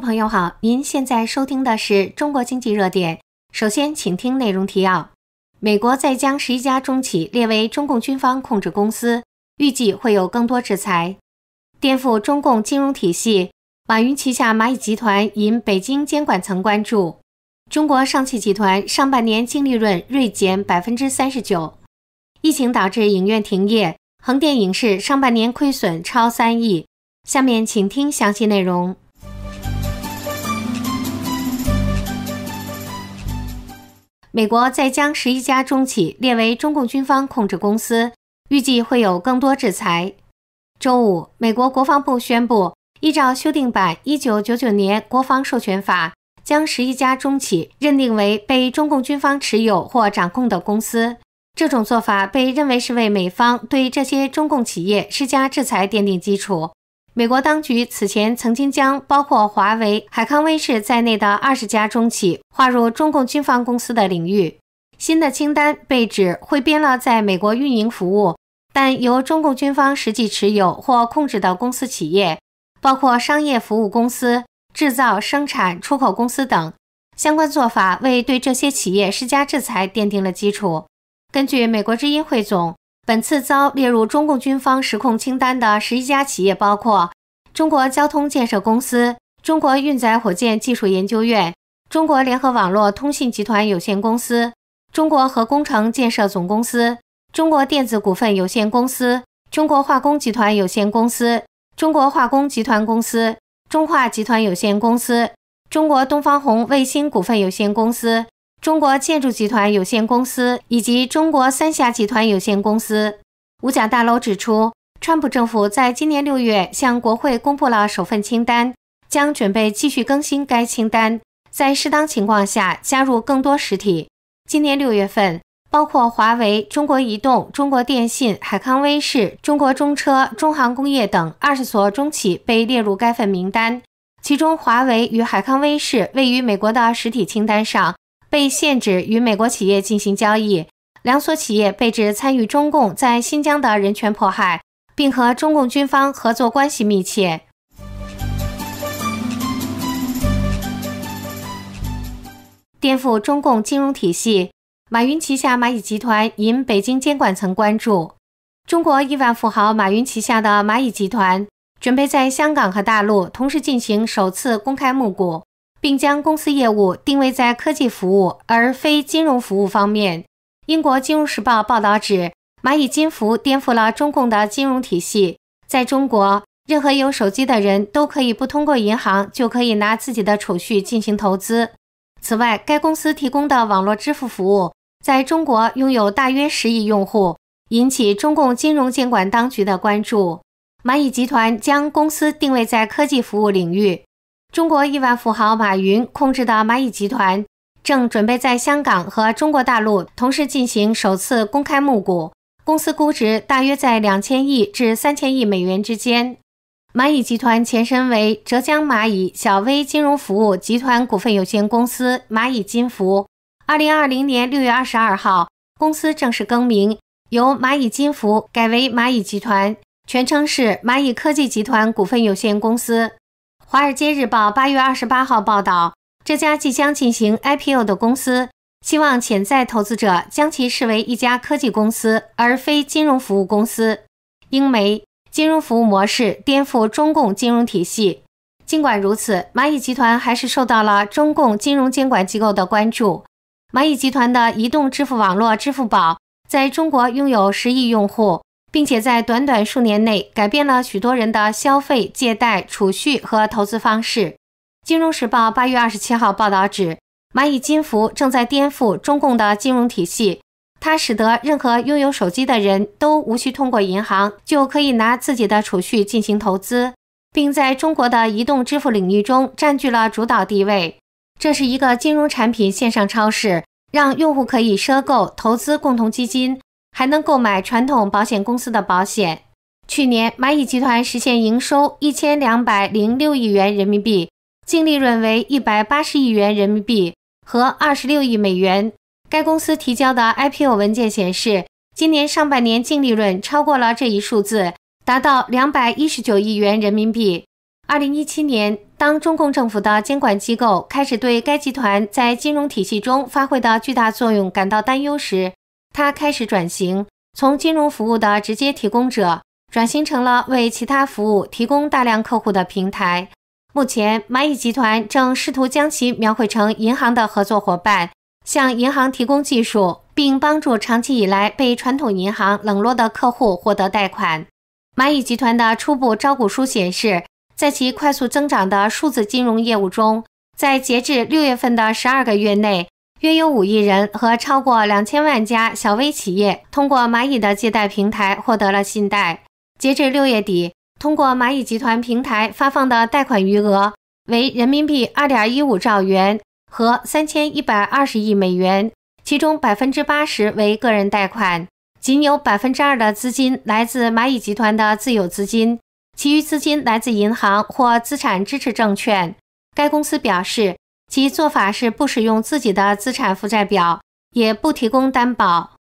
朋友好，您现在收听的是中国经济热点。首先，请听内容提要：美国再将十一家中企列为中共军方控制公司，预计会有更多制裁，颠覆中共金融体系。马云旗下蚂蚁集团引北京监管层关注。中国上汽集团上半年净利润锐减百分之三十九，疫情导致影院停业，横店影视上半年亏损超三亿。下面，请听详细内容。美国再将十一家中企列为中共军方控制公司，预计会有更多制裁。周五，美国国防部宣布，依照修订版1999年国防授权法，将十一家中企认定为被中共军方持有或掌控的公司。这种做法被认为是为美方对这些中共企业施加制裁奠定基础。美国当局此前曾经将包括华为、海康威视在内的二十家中企划入中共军方公司的领域。新的清单被指汇编了在美国运营服务但由中共军方实际持有或控制的公司企业，包括商业服务公司、制造、生产、出口公司等。相关做法为对这些企业施加制裁奠定了基础。根据美国之音汇总。本次遭列入中共军方实控清单的十一家企业包括：中国交通建设公司、中国运载火箭技术研究院、中国联合网络通信集团有限公司、中国核工程建设总公司、中国电子股份有限公司、中国化工集团有限公司、中国化工集团公司、中化集团有限公司、中国东方红卫星股份有限公司。中国建筑集团有限公司以及中国三峡集团有限公司，五角大楼指出，川普政府在今年六月向国会公布了首份清单，将准备继续更新该清单，在适当情况下加入更多实体。今年六月份，包括华为、中国移动、中国电信、海康威视、中国中车、中航工业等二十所中企被列入该份名单，其中华为与海康威视位于美国的实体清单上。被限制与美国企业进行交易，两所企业被指参与中共在新疆的人权迫害，并和中共军方合作关系密切，颠覆中共金融体系。马云旗下蚂蚁集团引北京监管层关注。中国亿万富豪马云旗下的蚂蚁集团准备在香港和大陆同时进行首次公开募股。并将公司业务定位在科技服务而非金融服务方面。英国金融时报报道指，蚂蚁金服颠覆了中共的金融体系。在中国，任何有手机的人都可以不通过银行就可以拿自己的储蓄进行投资。此外，该公司提供的网络支付服务在中国拥有大约十亿用户，引起中共金融监管当局的关注。蚂蚁集团将公司定位在科技服务领域。中国亿万富豪马云控制的蚂蚁集团正准备在香港和中国大陆同时进行首次公开募股，公司估值大约在两千亿至三千亿美元之间。蚂蚁集团前身为浙江蚂蚁小微金融服务集团股份有限公司蚂蚁金服，二零二零年六月二十二号，公司正式更名，由蚂蚁金服改为蚂蚁集团，全称是蚂蚁科技集团股份有限公司。《华尔街日报》八月二十八号报道，这家即将进行 IPO 的公司希望潜在投资者将其视为一家科技公司，而非金融服务公司。英媒：金融服务模式颠覆中共金融体系。尽管如此，蚂蚁集团还是受到了中共金融监管机构的关注。蚂蚁集团的移动支付网络支付宝在中国拥有十亿用户。并且在短短数年内，改变了许多人的消费、借贷、储蓄和投资方式。《金融时报》八月二十七号报道指，蚂蚁金服正在颠覆中共的金融体系。它使得任何拥有手机的人都无需通过银行就可以拿自己的储蓄进行投资，并在中国的移动支付领域中占据了主导地位。这是一个金融产品线上超市，让用户可以赊购、投资共同基金。还能购买传统保险公司的保险。去年，蚂蚁集团实现营收一千两百零六亿元人民币，净利润为一百八十亿元人民币和二十六亿美元。该公司提交的 IPO 文件显示，今年上半年净利润超过了这一数字，达到两百一十九亿元人民币。二零一七年，当中共政府的监管机构开始对该集团在金融体系中发挥的巨大作用感到担忧时，它开始转型，从金融服务的直接提供者转型成了为其他服务提供大量客户的平台。目前，蚂蚁集团正试图将其描绘成银行的合作伙伴，向银行提供技术，并帮助长期以来被传统银行冷落的客户获得贷款。蚂蚁集团的初步招股书显示，在其快速增长的数字金融业务中，在截至六月份的十二个月内。约有五亿人和超过两千万家小微企业通过蚂蚁的借贷平台获得了信贷。截至六月底，通过蚂蚁集团平台发放的贷款余额为人民币二点一五兆元和三千一百二十亿美元，其中百分之八十为个人贷款，仅有百分之二的资金来自蚂蚁集团的自有资金，其余资金来自银行或资产支持证券。该公司表示。其做法是不使用自己的资产负债表，也不提供担保。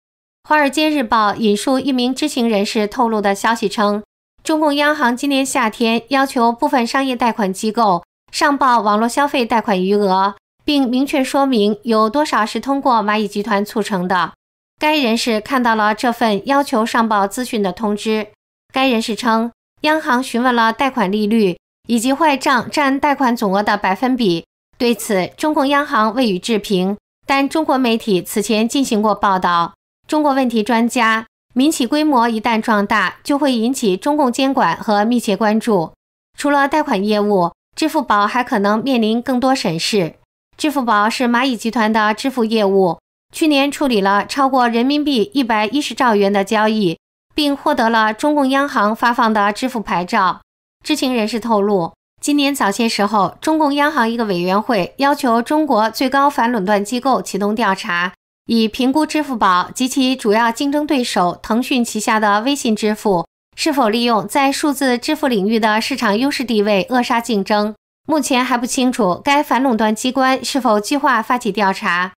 《华尔街日报》引述一名知情人士透露的消息称，中共央行今年夏天要求部分商业贷款机构上报网络消费贷款余额，并明确说明有多少是通过蚂蚁集团促成的。该人士看到了这份要求上报资讯的通知。该人士称，央行询问了贷款利率以及坏账占贷款总额的百分比。对此，中共央行未予置评，但中国媒体此前进行过报道。中国问题专家：民企规模一旦壮大，就会引起中共监管和密切关注。除了贷款业务，支付宝还可能面临更多审视。支付宝是蚂蚁集团的支付业务，去年处理了超过人民币一百一十兆元的交易，并获得了中共央行发放的支付牌照。知情人士透露。今年早些时候，中共央行一个委员会要求中国最高反垄断机构启动调查，以评估支付宝及其主要竞争对手腾讯旗下的微信支付是否利用在数字支付领域的市场优势地位扼杀竞争。目前还不清楚该反垄断机关是否计划发起调查。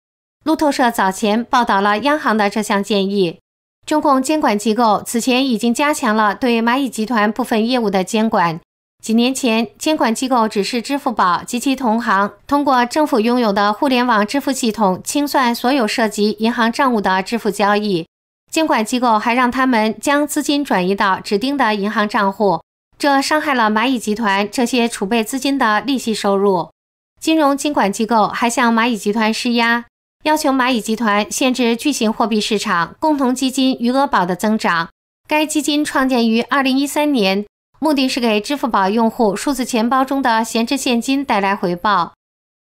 路透社早前报道了央行的这项建议。中共监管机构此前已经加强了对蚂蚁集团部分业务的监管。几年前，监管机构指示支付宝及其同行通过政府拥有的互联网支付系统清算所有涉及银行账务的支付交易。监管机构还让他们将资金转移到指定的银行账户，这伤害了蚂蚁集团这些储备资金的利息收入。金融监管机构还向蚂蚁集团施压，要求蚂蚁集团限制巨型货币市场共同基金余额宝的增长。该基金创建于二零一三年。目的是给支付宝用户数字钱包中的闲置现金带来回报。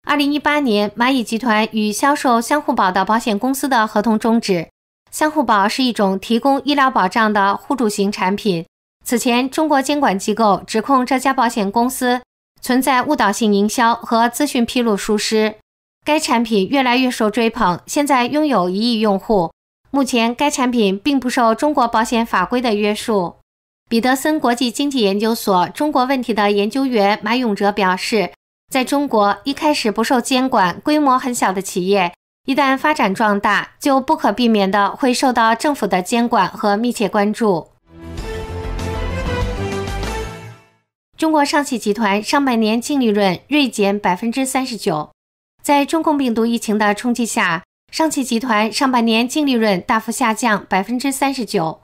二零一八年，蚂蚁集团与销售相互保的保险公司的合同终止。相互保是一种提供医疗保障的互助型产品。此前，中国监管机构指控这家保险公司存在误导性营销和资讯披露疏失。该产品越来越受追捧，现在拥有一亿用户。目前，该产品并不受中国保险法规的约束。彼得森国际经济研究所中国问题的研究员马永哲表示，在中国一开始不受监管、规模很小的企业，一旦发展壮大，就不可避免的会受到政府的监管和密切关注。中国上汽集团上半年净利润锐减百分之三十九，在中共病毒疫情的冲击下，上汽集团上半年净利润大幅下降百分之三十九。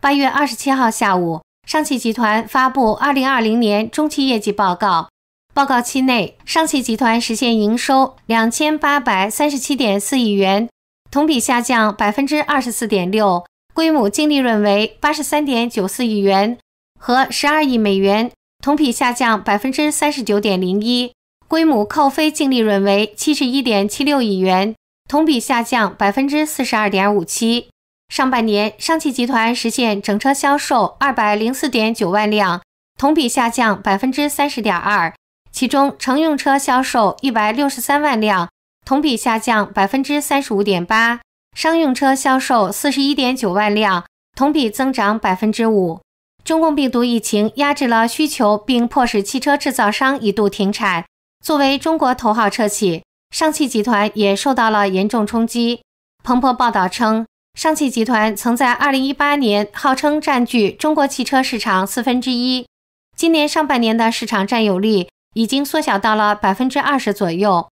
八月二十七号下午。上汽集团发布二零二零年中期业绩报告。报告期内，上汽集团实现营收两千八百三十七点四亿元，同比下降百分之二十四点六；规模净利润为八十三点九四亿元和十二亿美元，同比下降百分之三十九点零一；规模扣非净利润为七十一点七六亿元，同比下降百分之四十二点五七。上半年，上汽集团实现整车销售二百零四点九万辆，同比下降百分之三十点二。其中，乘用车销售一百六十三万辆，同比下降百分之三十五点八；商用车销售四十一点九万辆，同比增长百分之五。中共病毒疫情压制了需求，并迫使汽车制造商一度停产。作为中国头号车企，上汽集团也受到了严重冲击。彭博报道称。上汽集团曾在二零一八年号称占据中国汽车市场四分之一，今年上半年的市场占有率已经缩小到了百分之二十左右。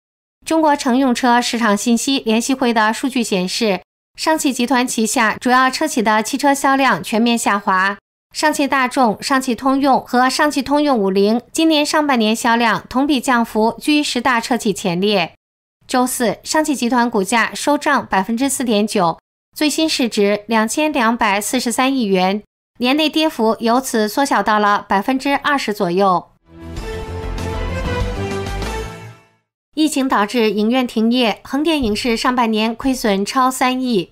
中国乘用车市场信息联席会的数据显示，上汽集团旗下主要车企的汽车销量全面下滑。上汽大众、上汽通用和上汽通用五菱今年上半年销量同比降幅居十大车企前列。周四，上汽集团股价收涨百分之四点九。最新市值两千两百四十三亿元，年内跌幅由此缩小到了百分之二十左右。疫情导致影院停业，横店影视上半年亏损超三亿。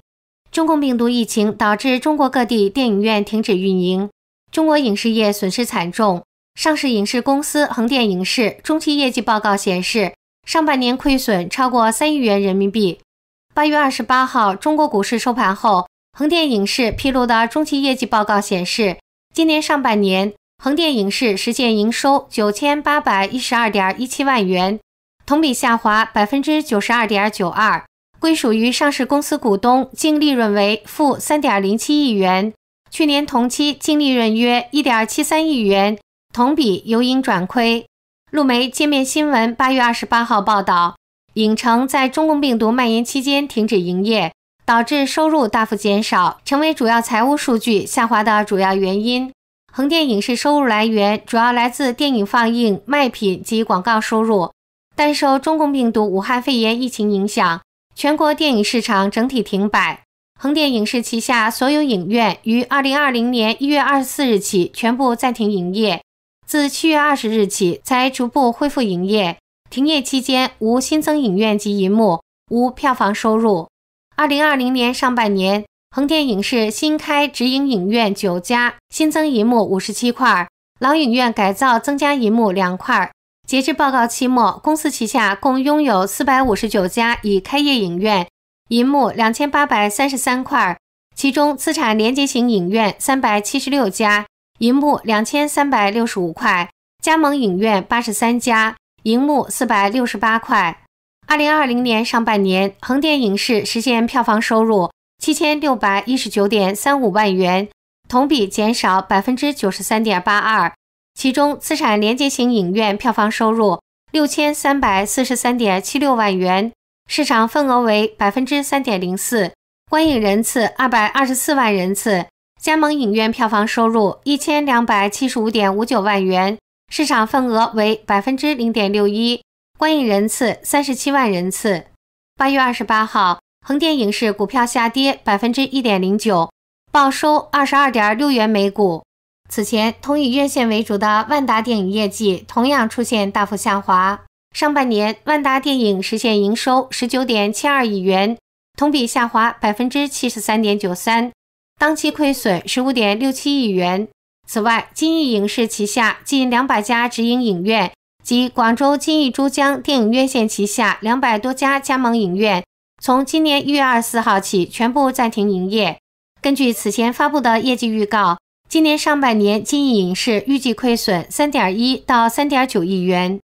中共病毒疫情导致中国各地电影院停止运营，中国影视业损失惨重。上市影视公司横店影视中期业绩报告显示，上半年亏损超过三亿元人民币。八月二十八号，中国股市收盘后，横店影视披露的中期业绩报告显示，今年上半年，横店影视实现营收九千八百一十二点一七万元，同比下滑百分之九十二点九二，归属于上市公司股东净利润为负三点零七亿元，去年同期净利润约一点七三亿元，同比由盈转亏。路媒界面新闻八月二十八号报道。影城在中共病毒蔓延期间停止营业，导致收入大幅减少，成为主要财务数据下滑的主要原因。横店影视收入来源主要来自电影放映、卖品及广告收入，但受中共病毒武汉肺炎疫情影响，全国电影市场整体停摆。横店影视旗下所有影院于二零二零年一月二十四日起全部暂停营业，自七月二十日起才逐步恢复营业。停业期间无新增影院及银幕，无票房收入。二零二零年上半年，横店影视新开直营影院九家，新增银幕五十七块，老影院改造增加银幕两块。截至报告期末，公司旗下共拥有四百五十九家已开业影院，银幕两千八百三十三块，其中资产连接型影院三百七十六家，银幕两千三百六十五块，加盟影院八十三家。荧幕四百六十八块。二零二零年上半年，横店影视实现票房收入七千六百一十九点三五万元，同比减少百分之九十三点八二。其中，资产连接型影院票房收入六千三百四十三点七六万元，市场份额为百分之三点零四，观影人次二百二十四万人次。加盟影院票房收入一千两百七十五点五九万元。市场份额为百分之零点六一，观影人次三十七万人次。八月二十八号，横店影视股票下跌百分之一点零九，报收二十二点六元每股。此前，同以院线为主的万达电影业绩同样出现大幅下滑。上半年，万达电影实现营收十九点七二亿元，同比下滑百分之七十三点九三，当期亏损十五点六七亿元。此外，金逸影视旗下近两百家直营影院及广州金逸珠江电影院线旗下两百多家加盟影院，从今年一月二十四号起全部暂停营业。根据此前发布的业绩预告，今年上半年金逸影视预计亏损三点一到三点九亿元。